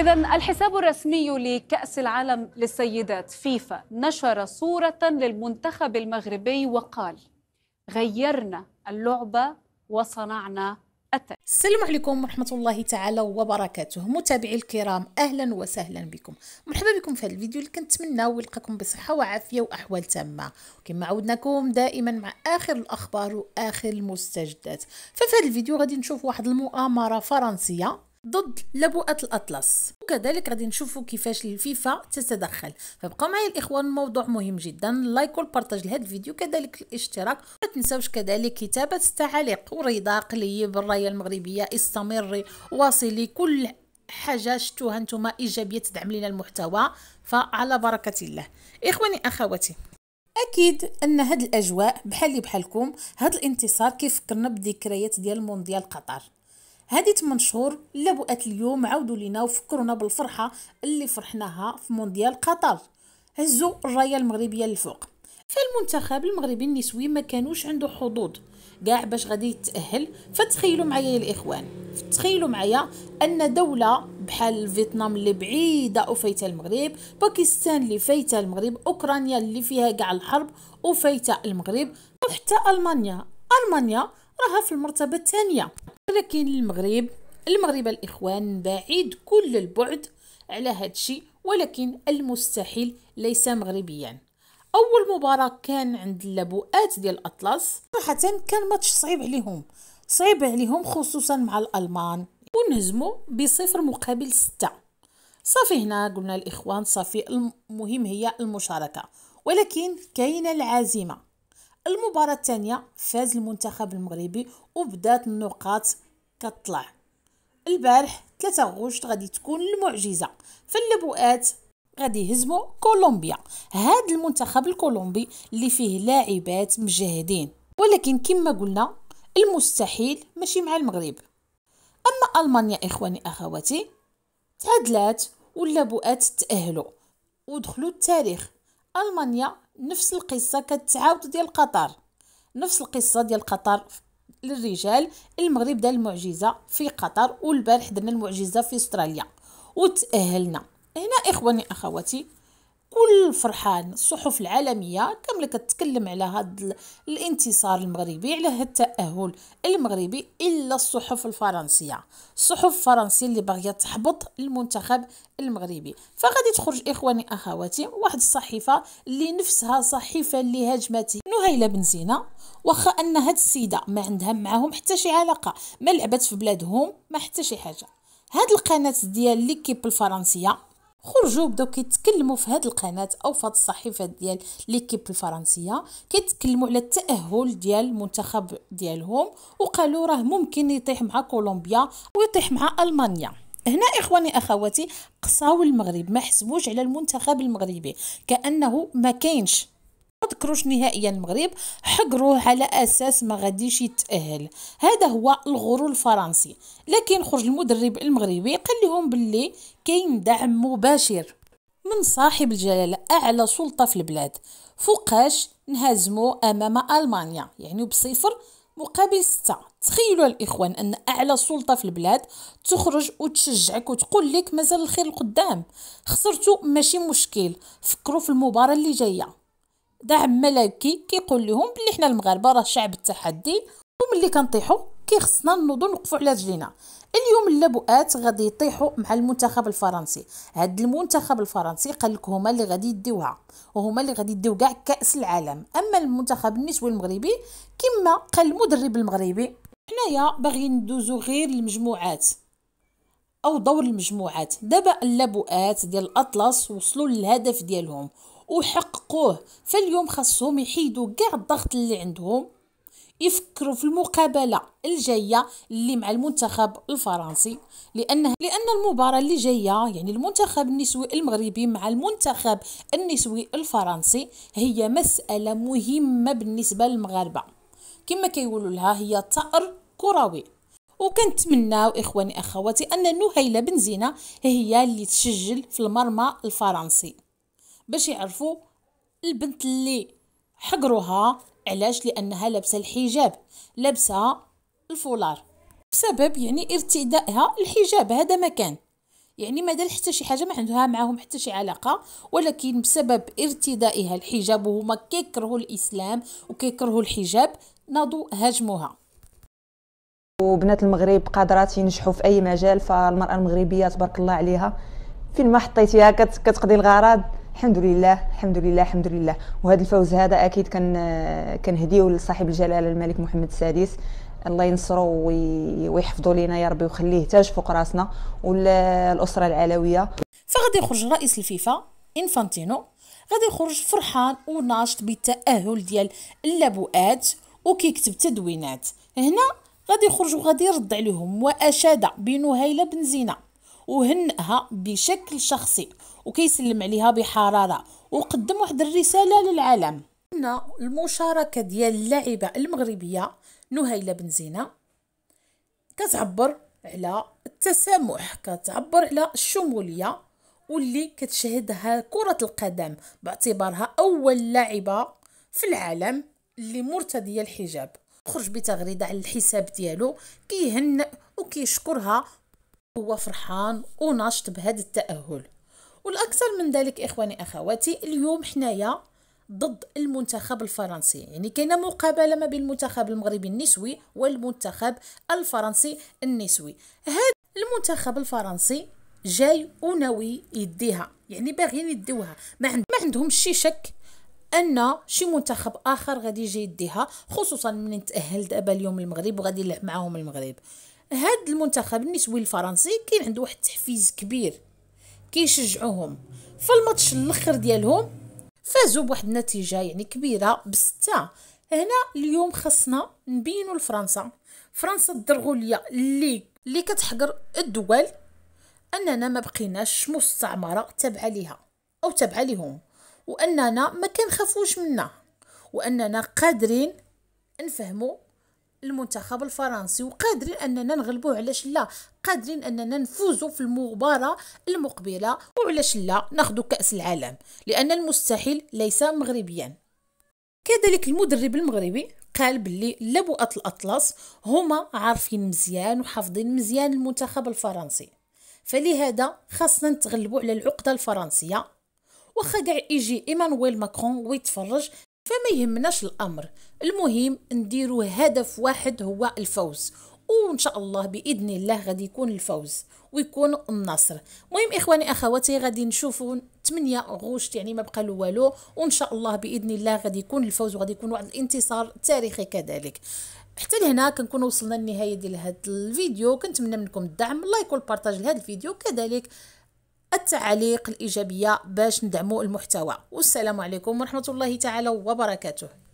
إذا الحساب الرسمي لكأس العالم للسيدات فيفا نشر صورة للمنتخب المغربي وقال: غيرنا اللعبة وصنعنا التاريخ. السلام عليكم ورحمة الله تعالى وبركاته، متابعي الكرام أهلا وسهلا بكم، مرحبا بكم في هذا الفيديو اللي كنتمناو ويلقاكم بصحة وعافية وأحوال تامة، كما عودناكم دائما مع آخر الأخبار وآخر المستجدات، ففي هذا الفيديو غادي نشوف واحد المؤامرة فرنسية ضد لبؤة الأطلس وكذلك غادي نشوفوا كيفاش الفيفا تتدخل فبقوا معايا الإخوان الموضوع مهم جدا لايك والبرتاج لهذا الفيديو كذلك الاشتراك لا تنسوش كذلك كتابة التعاليق ورضا قليب الراية المغربية استمري واصلي كل حاجه شتوها نتوما ايجابيه تدعم لنا المحتوى فعلى بركه الله اخواني اخواتي اكيد ان هاد الاجواء بحالي بحالكم هاد الانتصار كيفكرنا بذكريات ديال مونديال قطر هذه 8 شهور بؤات اليوم عاودوا لينا وفكرونا بالفرحه اللي فرحناها في مونديال قطر هزوا الرايه المغربيه للفوق فالمنتخب المغربي النسوي ما كانوش عنده حظوظ كاع باش غادي يتاهل فتخيلوا معايا يا الاخوان تخيلوا معايا ان دوله بحال فيتنام اللي بعيده وفايته المغرب باكستان اللي فايته المغرب اوكرانيا اللي فيها كاع الحرب وفايته المغرب وحتى المانيا المانيا راها في المرتبه الثانيه ولكن المغرب المغرب الإخوان بعيد كل البعد على هذا الشيء ولكن المستحيل ليس مغربيا أول مباراة كان عند اللبؤات ديال الأطلس صراحة كان ماتش صعيب عليهم صعيب عليهم خصوصا مع الألمان ونهزموا بصفر مقابل ستة صافي هنا قلنا الإخوان صافي المهم هي المشاركة ولكن كاين العزيمة المباراة الثانية فاز المنتخب المغربي وبدات النقاط كطلع البارح 3 غشت غادي تكون المعجزة في غادي يهزموا كولومبيا هاد المنتخب الكولومبي اللي فيه لاعبات مجاهدين ولكن كما قلنا المستحيل ماشي مع المغرب اما المانيا اخواني اخواتي تعادلات واللبوءات تاهلوا ودخلوا التاريخ المانيا نفس القصه كتعاود ديال قطر نفس القصه ديال قطر للرجال المغرب دار المعجزه في قطر والبارح درنا المعجزه في استراليا وتاهلنا هنا اخواني اخواتي كل فرحان الصحف العالمية كاملة كتكلم على هذا الانتصار المغربي على هذا التأهل المغربي إلا الصحف الفرنسية الصحف الفرنسية اللي باغية تحبط المنتخب المغربي فغادي تخرج إخواني أخواتي واحد الصحيفة اللي نفسها صحيفة اللي هاجمت نهيلة بنزينة واخا أن هاد السيدة ما عندها معاهم حتى شي علاقة ما لعبت في بلادهم ما حتى شي حاجة هاد القناة ديال ليكيب الفرنسية خرجوا بداو كيتكلموا في هذه القناه او في هذه الصحيفه ديال ليكيب الفرنسيه كيتكلموا على التاهل ديال المنتخب ديالهم وقالوا راه ممكن يطيح مع كولومبيا ويطيح مع المانيا هنا اخواني اخواتي قصاو المغرب ما حسبوش على المنتخب المغربي كانه ما كاينش تذكروش نهائيا المغرب حقروه على اساس ما غاديش يتاهل هذا هو الغرور الفرنسي لكن خرج المدرب المغربي قال لهم باللي كاين دعم مباشر من صاحب الجلاله اعلى سلطه في البلاد فوقاش نهزموا امام المانيا يعني بصفر مقابل ستة تخيلوا الإخوان أن أعلى سلطة في البلاد تخرج وتشجعك وتقول لك مازال الخير القدام خسرتوا ماشي مشكل فكروا في المباراة اللي جاية دعم ملكي كيقول لهم بلي حنا المغاربه راه شعب التحدي وملي كنطيحوا كيخصنا نوضوا نوقفوا على رجلينا اليوم اللبؤات غادي يطيحوا مع المنتخب الفرنسي هاد المنتخب الفرنسي قال لك هما اللي غادي يديوها وهما اللي غادي يديو كاع كاس العالم اما المنتخب النسوي المغربي كما قال المدرب المغربي حنايا باغيين ندوزو غير المجموعات او دور المجموعات دابا اللبؤات ديال الاطلس وصلوا للهدف ديالهم وحققوه فاليوم خاصهم يحيدوا كاع الضغط اللي عندهم يفكروا في المقابله الجايه اللي مع المنتخب الفرنسي لان لان المباراه اللي جايه يعني المنتخب النسوي المغربي مع المنتخب النسوي الفرنسي هي مساله مهمه بالنسبه للمغاربه كما كيقولوا لها هي ثأر كروي وكنتمنى اخواني اخواتي ان نهيله بنزينه هي اللي تسجل في المرمى الفرنسي باش يعرفوا البنت اللي حقروها علاش لانها لابسه الحجاب لابسه الفولار بسبب يعني ارتدائها الحجاب هذا ما كان يعني ما دار حتى شي حاجه ما عندها معاهم حتى شي علاقه ولكن بسبب ارتدائها الحجاب وهما كيكرهوا الاسلام وكيكرهوا الحجاب ناضوا هاجموها وبنات المغرب قادرات ينجحوا في اي مجال فالمراه المغربيه تبارك الله عليها فين ما حطيتيها كتقضي الغرض الحمد لله الحمد لله الحمد لله وهذا الفوز هذا اكيد كان كان هديه لصاحب الجلاله الملك محمد السادس الله ينصره ويحفظه لنا يا ربي ويخليه تاج فوق راسنا والاسره العلويه فغادي يخرج رئيس الفيفا انفانتينو غادي يخرج فرحان وناشط بالتاهل ديال اللابوات وكيكتب تدوينات هنا غادي يخرج وغادي يرد عليهم واشاد بنهيله بنزينه زينه بشكل شخصي وكيسلم عليها بحراره وقدم واحد الرساله للعالم ان المشاركه ديال اللاعبه المغربيه نهيله بنزينه كتعبر على التسامح كتعبر على الشموليه واللي كتشهدها كره القدم باعتبارها اول لاعبه في العالم اللي مرتديه الحجاب خرج بتغريده على الحساب ديالو كيهنئ وكيشكرها هو فرحان وناشط بهذا التاهل والاكثر من ذلك اخواني اخواتي اليوم حنايا ضد المنتخب الفرنسي يعني كاينه مقابله ما بين المنتخب المغربي النسوي والمنتخب الفرنسي النسوي هذا المنتخب الفرنسي جاي وناوي يديها يعني باغيين يديوها ما, عند... ما عندهمش شي شك ان شي منتخب اخر غادي يجي يديها خصوصا من تاهل دابا اليوم المغرب وغادي يلعب معاهم المغرب هاد المنتخب النسوي الفرنسي كاين عنده واحد التحفيز كبير كيشجعوهم فالماتش الاخر ديالهم فازوا بواحد النتيجه يعني كبيره بسته هنا اليوم خصنا نبينوا لفرنسا فرنسا الدرغوليه اللي اللي كتحقر الدول اننا ما بقيناش مستعمره تابعه ليها او تابعه ليهم واننا ما كنخافوش منها واننا قادرين نفهموا المنتخب الفرنسي وقادرين اننا نغلبوه علاش لا قادرين اننا نفوزوا في المباراه المقبله وعلاش لا ناخذوا كاس العالم لان المستحيل ليس مغربيا كذلك المدرب المغربي قال باللي لبؤة الأطلس هما عارفين مزيان وحافظين مزيان المنتخب الفرنسي فلهذا خاصنا نتغلبوا على العقدة الفرنسية واخا كاع يجي ايمانويل ماكرون ويتفرج فما يهمناش الامر المهم نديرو هدف واحد هو الفوز وان شاء الله باذن الله غادي يكون الفوز ويكون النصر المهم اخواني اخواتي غادي نشوفوا 8 غوشت يعني ما بقى له والو وان شاء الله باذن الله غادي يكون الفوز وغادي يكون واحد الانتصار تاريخي كذلك حتى لهنا كنكون وصلنا للنهايه ديال هذا الفيديو كنتمنى منكم الدعم لايك والبارطاج لهذا الفيديو كذلك التعاليق الإيجابية باش ندعموا المحتوى والسلام عليكم ورحمة الله تعالى وبركاته